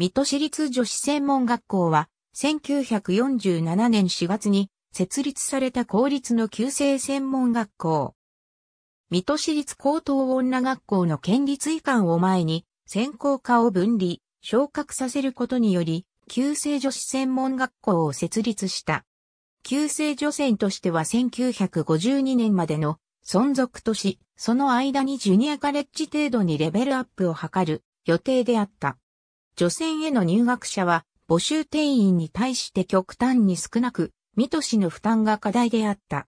水戸市立女子専門学校は、1947年4月に設立された公立の旧制専門学校。水戸市立高等女学校の県立移管を前に、専攻科を分離、昇格させることにより、旧制女子専門学校を設立した。旧制女性としては1952年までの存続とし、その間にジュニアカレッジ程度にレベルアップを図る予定であった。女性への入学者は募集定員に対して極端に少なく、水戸市の負担が課題であった。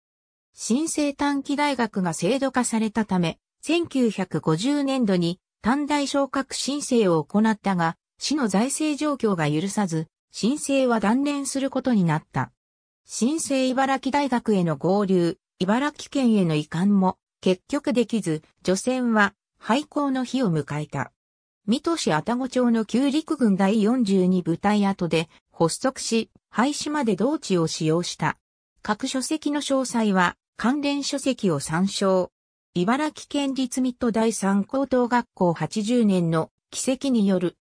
新生短期大学が制度化されたため、1950年度に短大昇格申請を行ったが、市の財政状況が許さず、申請は断念することになった。新生茨城大学への合流、茨城県への移管も結局できず、除染は廃校の日を迎えた。水戸市愛宕町の旧陸軍第42部隊跡で発足し、廃止まで同地を使用した。各書籍の詳細は関連書籍を参照。茨城県立水戸第三高等学校80年の奇跡による。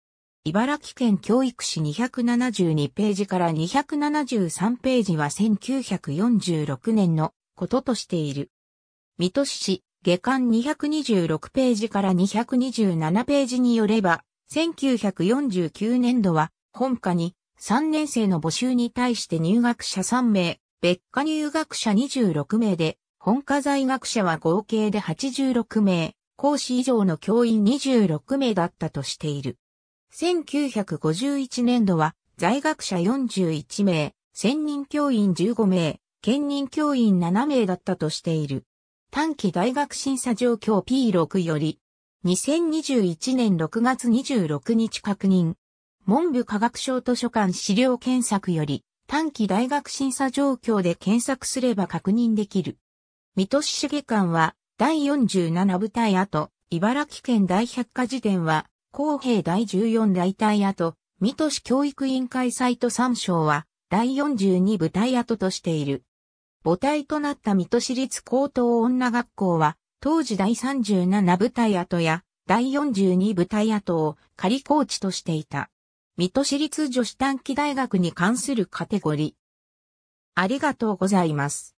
茨城県教育史272ページから273ページは1946年のこととしている。水戸市下巻226ページから227ページによれば、1949年度は本科に3年生の募集に対して入学者3名、別科入学者26名で、本科在学者は合計で86名、講師以上の教員26名だったとしている。1951年度は在学者41名、専任教員15名、兼任教員7名だったとしている。短期大学審査状況 P6 より、2021年6月26日確認。文部科学省図書館資料検索より、短期大学審査状況で検索すれば確認できる。水戸市市議官は、第47部隊跡、茨城県大百科事典は、公平第14大隊跡、水戸市教育委員会サイト参照は、第42部隊跡としている。母体となった水戸市立高等女学校は、当時第37部隊跡や第42部隊跡を仮校地としていた。水戸市立女子短期大学に関するカテゴリー。ありがとうございます。